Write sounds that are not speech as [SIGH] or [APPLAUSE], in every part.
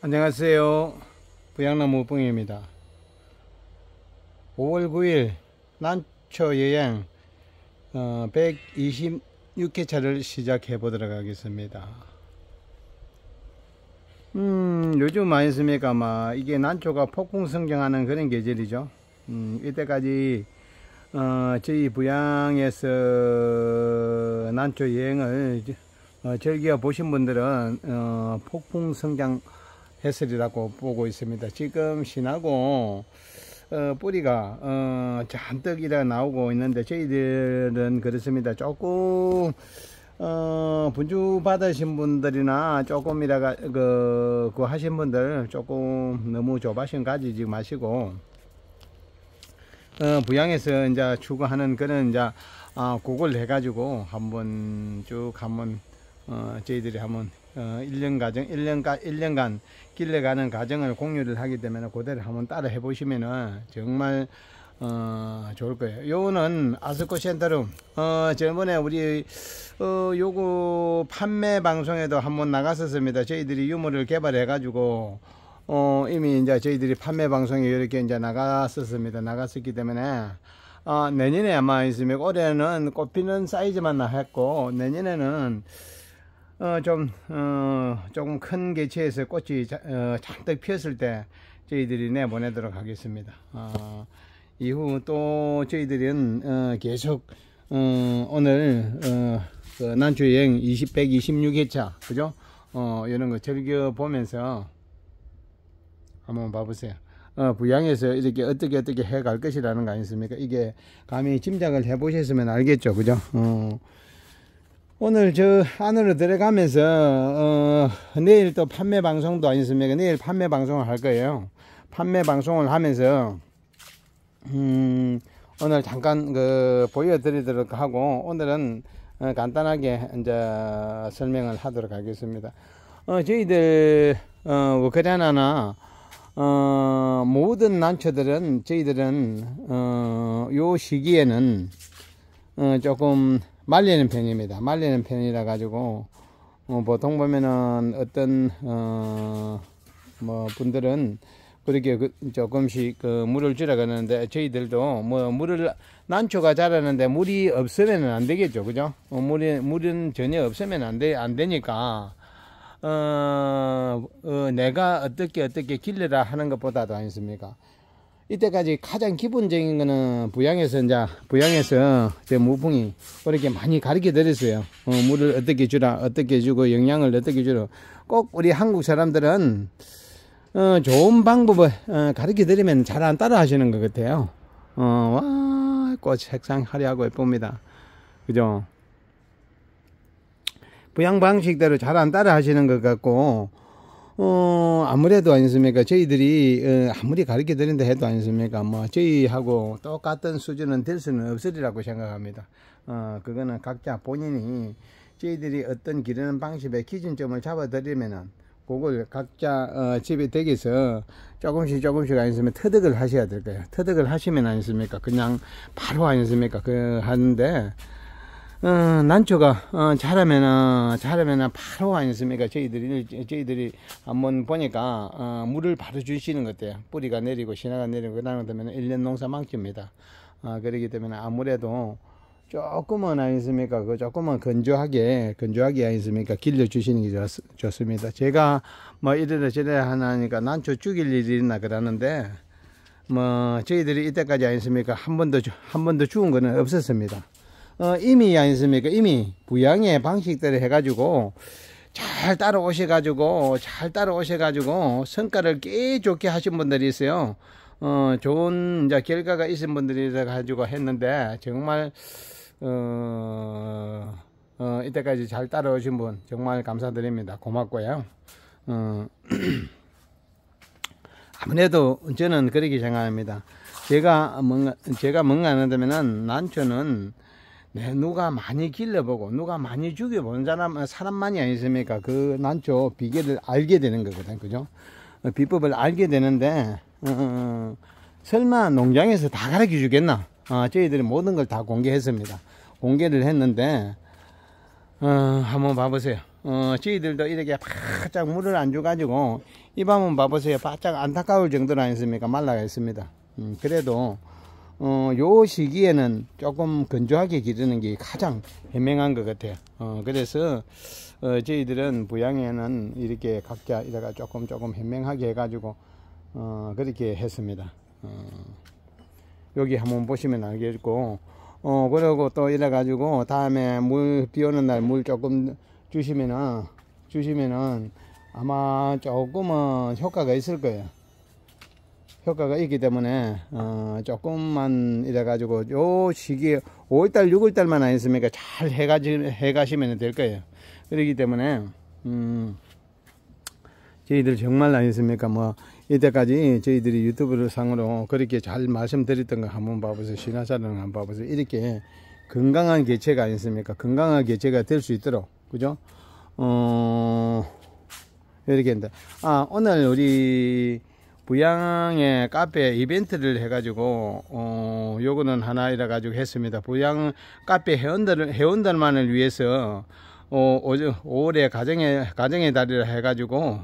안녕하세요 부양나무 뽕입니다 5월 9일 난초 여행 어, 126회차를 시작해 보도록 하겠습니다 음 요즘 많이 씁니까 마 이게 난초가 폭풍 성장하는 그런 계절이죠 음, 이때까지 어, 저희 부양에서 난초 여행을 어, 즐겨 보신 분들은 어, 폭풍 성장 해설이라고 보고 있습니다. 지금 신하고 어, 뿌리가 어, 잔뜩 이어 나오고 있는데 저희들은 그렇습니다. 조금 어, 분주 받으신 분들이나 조금이라 그, 그 하신 분들 조금 너무 좁아신 가지지 마시고 어, 부양해서 이제 추구하는 그런 이제 아, 곡을 해가지고 한번 쭉 한번 어, 저희들이 한번 1년 어, 과정, 1년가, 1년간 길러가는 과정을 공유를 하게 되면 에 그대로 한번 따라 해보시면 정말 어, 좋을 거예요. 요거는 아스코 센터룸. 어, 저번에 우리, 어, 요거 판매 방송에도 한번 나갔었습니다. 저희들이 유물을 개발해가지고, 어, 이미 이제 저희들이 판매 방송에 이렇게 이제 나갔었습니다. 나갔었기 때문에, 어, 내년에 아마 있으면 올해는 꽃피는 사이즈만 나왔고, 내년에는 어, 좀, 어, 조금 큰 개체에서 꽃이 자, 어, 잔뜩 피었을 때 저희들이 내보내도록 하겠습니다. 어, 이후 또 저희들은 어, 계속 어, 오늘 어, 그 난초여행 20, 126회차 그죠? 어, 이런 거 즐겨보면서 한번 봐보세요. 어, 부양에서 이렇게 어떻게 어떻게 해갈 것이라는 거 아니겠습니까? 이게 감히 짐작을 해보셨으면 알겠죠. 그죠? 어, 오늘 저 안으로 들어가면서 어, 내일 또 판매 방송도 아니습니까 내일 판매 방송을 할 거예요 판매 방송을 하면서 음, 오늘 잠깐 그 보여드리도록 하고 오늘은 어, 간단하게 이제 설명을 하도록 하겠습니다 어, 저희들 어, 우크라이나나 어, 모든 난처들은 저희들은 어, 요 시기에는 어, 조금 말리는 편입니다. 말리는 편이라 가지고 어, 보통 보면은 어떤 어, 뭐 분들은 그렇게 그 조금씩 그 물을 줄여가는데 저희들도 뭐 물을 난초가 자라는데 물이 없으면 안 되겠죠, 그죠? 어, 물이 물은 전혀 없으면 안돼안 되니까 어, 어, 내가 어떻게 어떻게 길러라 하는 것보다도 아니습니까? 이때까지 가장 기본적인 거는 부양에서 이제 부양에서 제 무풍이 그렇게 많이 가르쳐 드렸어요. 어, 물을 어떻게 주라, 어떻게 주고 영양을 어떻게 주라. 꼭 우리 한국 사람들은 어, 좋은 방법을 어, 가르쳐 드리면 잘 안 따라 하시는 것 같아요. 어, 와, 꽃 색상 화려하고 예쁩니다. 그죠? 부양 방식대로 잘 안 따라 하시는 것 같고, 어, 아무래도 아니습니까? 저희들이, 어, 아무리 가르쳐 드린다 해도 아니습니까? 뭐, 저희하고 똑같은 수준은 될 수는 없으리라고 생각합니다. 어, 그거는 각자 본인이 저희들이 어떤 기르는 방식의 기준점을 잡아드리면은, 그걸 각자, 어, 집에 댁에서 조금씩 조금씩 아니습니까? 터득을 하셔야 될 거예요. 터득을 하시면 아니습니까? 그냥 바로 아니습니까? 그, 하는데, 어, 난초가 어, 자라면은 어, 자라면은 바로 아니습니까? 저희들이 저희들이 한번 보니까 어, 물을 바로 주시는 것 같아요. 뿌리가 내리고 신화가 내리고 그러는 되면 일년 농사 망칩니다. 어, 그러기 때문에 아무래도 조금은 아니습니까? 그 조금은 건조하게 건조하게 아니습니까? 길러 주시는 게 좋, 습니다 제가 뭐 이래라 저래라 하나니까 난초 죽일 일이 있나 그러는데 뭐 저희들이 이때까지 아니습니까? 한 번도 한 번도 죽은 거는 없었습니다. 어, 임의 아니습니까? 이미 부양의 방식들을 해가지고, 잘 따라오셔가지고, 잘 따라오셔가지고, 성과를 꽤 좋게 하신 분들이 있어요. 어, 좋은 이제 결과가 있은 분들이 가지고 했는데, 정말, 어, 어, 이때까지 잘 따라오신 분, 정말 감사드립니다. 고맙고요. 어, [CLEARS THROAT] 아무래도 저는 그렇게 생각합니다. 제가 뭔가, 제가 뭔가 안 한다면은, 난초는, 네, 누가 많이 길러보고 누가 많이 죽여본 사람, 사람만이 아니십니까? 그 난초 비계를 알게 되는 거거든, 그죠? 어, 비법을 알게 되는데 어, 설마 농장에서 다 가르쳐 주겠나? 어, 저희들이 모든 걸 다 공개했습니다. 공개를 했는데 어, 한번 봐보세요. 어, 저희들도 이렇게 바짝 물을 안 줘가지고 입 한번 봐보세요. 바짝 안타까울 정도는 아니습니까? 말라가 있습니다. 음, 그래도 어, 요 시기에는 조금 건조하게 기르는 게 가장 현명한 것 같아요. 어, 그래서, 어, 저희들은 부양에는 이렇게 각자 이래가 조금 조금 현명하게 해가지고, 어, 그렇게 했습니다. 어, 여기 한번 보시면 알겠고, 어, 그리고또 이래가지고, 다음에 물, 비 오는 날 물 조금 주시면은, 주시면은 아마 조금은 효과가 있을 거예요. 효과가 있기 때문에 어, 조금만 이래 가지고 요시기 5월달 6월달만 아니었습니까 잘해가 해가시면 될 거예요 그렇기 때문에 음 저희들 정말 아니었습니까 뭐 이때까지 저희들이 유튜브를 상으로 그렇게 잘 말씀드렸던 거 한번 봐보세요 신화자는 한번 봐보세요 이렇게 건강한 개체가 아니었습니까 건강한 개체가 될 수 있도록 그죠 어 이렇게 된다 아 오늘 우리 부양의 카페 이벤트를 해가지고 어 요거는 하나 이라 가지고 했습니다. 부양 카페 회원들 회원들만을 위해서 어 5월에 가정의 가정의 달이라 해가지고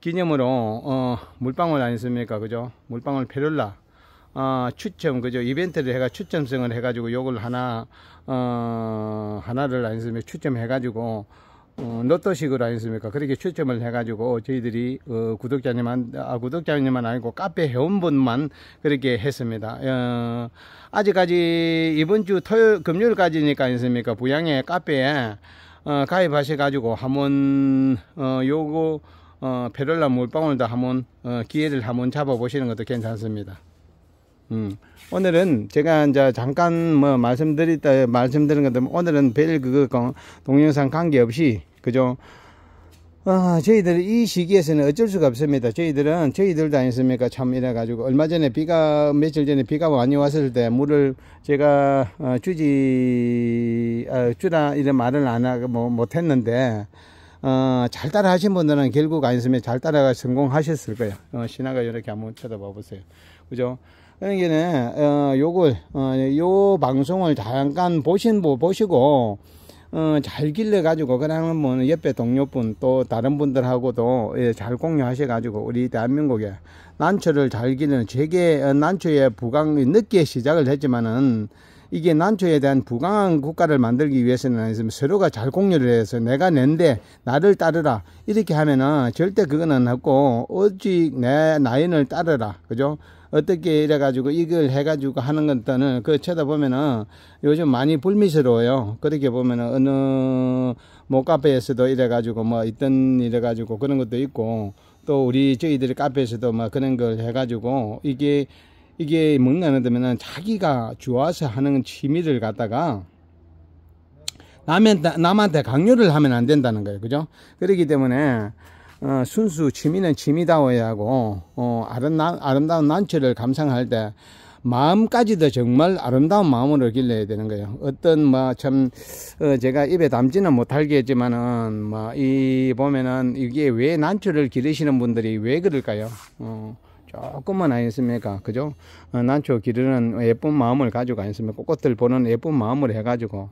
기념으로 어 물방울 아니습니까 그죠? 물방울 페룰라 어, 추첨 그죠 이벤트를 해가 추첨성을 해가지고 요걸 하나 어 하나를 아니면 추첨해가지고 어, 로또식으로 하니습니까 그렇게 추첨을 해가지고 저희들이 어, 구독자님한 아, 구독자님만 아니고 카페 회원분만 그렇게 했습니다. 어, 아직까지 이번 주 토요일 금요일까지니까 있습니까 부양의 카페에 어, 가입하셔가지고 한번 어, 요거 어, 페럴라 물방울도 한번 어, 기회를 한번 잡아보시는 것도 괜찮습니다. 음. 오늘은 제가 이제 잠깐 뭐 말씀드렸다 어, 말씀드린 것들 오늘은 별 그거 그 동영상 관계없이 그죠? 아, 저희들 이 시기에서는 어쩔 수가 없습니다. 저희들은 저희들도 아니습니까? 참 이래 가지고 얼마 전에 비가 며칠 전에 비가 많이 왔을 때 물을 제가 어, 주지 어, 주라 이런 말을 안 하고 뭐, 못 했는데 어, 잘 따라 하신 분들은 결국 아니습면잘 따라가 성공하셨을 거예요. 어, 신화가 이렇게 한번 쳐다봐 보세요. 그죠? 그러니까 어, 요걸 어, 요 방송을 잠깐 보신 분 보시고 어, 잘 길러 가지고 그러면 뭐 옆에 동료분 또 다른 분들하고도 예, 잘 공유하셔 가지고 우리 대한민국에 난초를 잘 기르는 제게 어, 난초의 부강이 늦게 시작을 했지만은 이게 난초에 대한 부강한 국가를 만들기 위해서는 아니지만 서로가 잘 공유를 해서 내가 낸데 나를 따르라 이렇게 하면은 절대 그거는 없고 어찌 내 나인을 따르라 그죠? 어떻게 이래가지고 이걸 해가지고 하는 것들은 그 쳐다보면은 요즘 많이 불미스러워요. 그렇게 보면은 어느 뭐 카페에서도 이래가지고 뭐 있던 이래가지고 그런 것도 있고 또 우리 저희들이 카페에서도 막 뭐 그런 걸 해가지고 이게 이게 뭔가는 되면은 자기가 좋아서 하는 취미를 갖다가 남한테, 남한테 강요를 하면 안 된다는 거예요. 그죠? 그렇기 때문에 어, 순수 취미는 취미다워야 하고 어, 아름다, 아름다운 난처를 감상할 때 마음까지도 정말 아름다운 마음으로 길러야 되는 거예요. 어떤 뭐참 어, 제가 입에 담지는 못할겠지만은뭐이 보면은 이게 왜 난초를 기르시는 분들이 왜 그럴까요? 어, 조금만 아니었습니까? 그죠? 어, 난초 기르는 예쁜 마음을 가지고 아니었습니까? 꽃들 보는 예쁜 마음으로 해가지고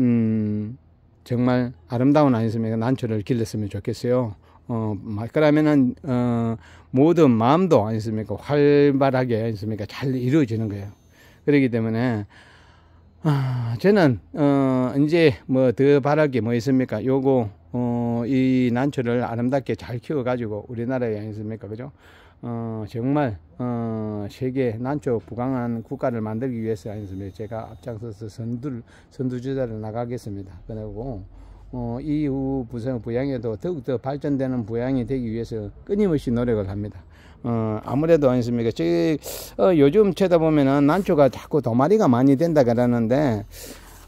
음 정말 아름다운 아니었습니까? 난초를 길렀으면 좋겠어요. 어, 그러면은, 어, 모든 마음도, 아니습니까? 활발하게, 아니습니까? 잘 이루어지는 거예요. 그렇기 때문에, 아, 저는, 어, 이제 뭐 더 바랄 게 뭐 있습니까? 요거, 어, 이 난초를 아름답게 잘 키워가지고 우리나라에 아니습니까? 그죠? 어, 정말, 어, 세계 난초 부강한 국가를 만들기 위해서 아니습니까? 제가 앞장서서 선두, 선두주자를 나가겠습니다. 그리고, 어, 이후 부산 부양에도 더욱더 발전되는 부양이 되기 위해서 끊임없이 노력을 합니다. 어, 아무래도 아니습니까? 저기, 어, 요즘 쳐다보면은 난초가 자꾸 도마리가 많이 된다 그러는데,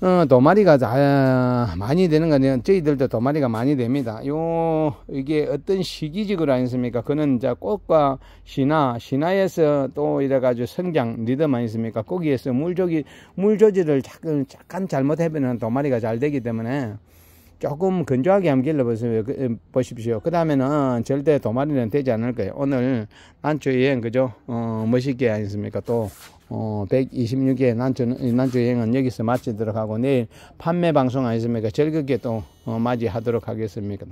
어, 도마리가 자, 많이 되는 거는 저희들도 도마리가 많이 됩니다. 요, 이게 어떤 시기적으로 아니습니까? 그는 이 꽃과 신화, 신화에서 또 이래가지고 성장, 리듬 아니습니까? 거기에서 물조기, 물조지를 잠깐, 음, 잠깐 잘못해보면 도마리가 잘 되기 때문에, 조금 건조하게 한번 길러보십시오그 그, 음, 다음에는 절대 도마리는 되지 않을 거예요. 오늘 난초 여행, 그죠? 어, 멋있게 아니습니까? 또, 어, 126회 난초, 난초 여행은 여기서 마치도록 하고, 내일 판매 방송 아니습니까? 즐겁게 또, 어, 맞이하도록 하겠습니다.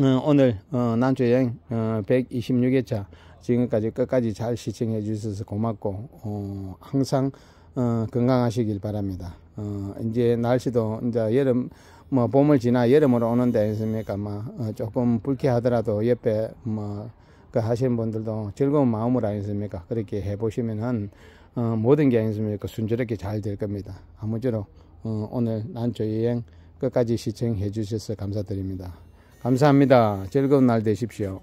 어, 오늘, 어, 난초 여행, 어, 126회차, 지금까지 끝까지 잘 시청해 주셔서 고맙고, 어, 항상, 어, 건강하시길 바랍니다. 어, 이제 날씨도 이제 여름 뭐 봄을 지나 여름으로 오는데 않습니까? 뭐 어, 조금 불쾌하더라도 옆에 뭐그 하시는 분들도 즐거운 마음으로 아니습니까? 그렇게 해보시면은 어, 모든 게 아니습니까? 순조롭게 잘 될 겁니다. 아무쪼록 어, 오늘 난초 여행 끝까지 시청해 주셔서 감사드립니다. 감사합니다. 즐거운 날 되십시오.